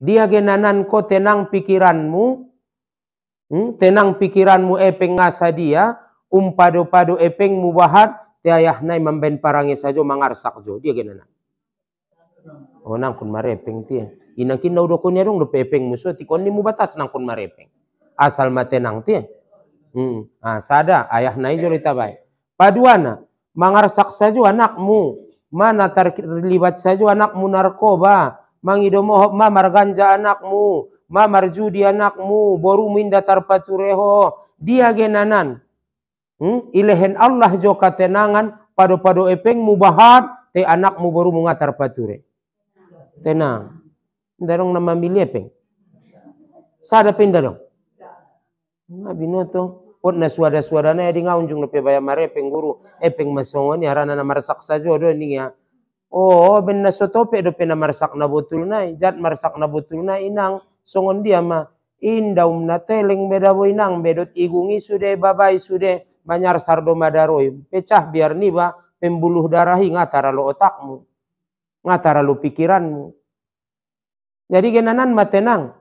dia genanan ko tenang pikiranmu hmm? tenang pikiranmu epeng ngasa dia umpado-pado epeng mubahat tiayahnai memben parangi sajo mangarsak jo dia genanan oh nang kun marepeng tia inangkin nau dokonya dong dope epeng musuh tikon ni mubatas nang kun marepeng asal matenang tia hmm. ah sada nai jo baik paduana mangarsak saja anakmu mana terlibat saja anakmu narkoba mangidomohob ma marganja anakmu ma marjudi anakmu boru minda tarpatureho dia genanan hmm? ilehen Allah jo katenangan pado-pado epeng mubahat te anakmu baru mungatar pature tenang darong nama milih epeng sada pindah dong Nah, binoto pot na suara-suara na ya di ngaunjung lepe bayamare epeng guru epeng masongon ya rana na marasak sajo do ni ya Oh, benna sotope do pena marsak na nai, jat marsak na nai inang songon dia ma indaum na teleng beda inang bedot igungi sude babai sude banyar sardo madaroi pecah biar niba pembuluh darah ngatara lo otakmu ngatara lo pikiranmu jadi genanan matenang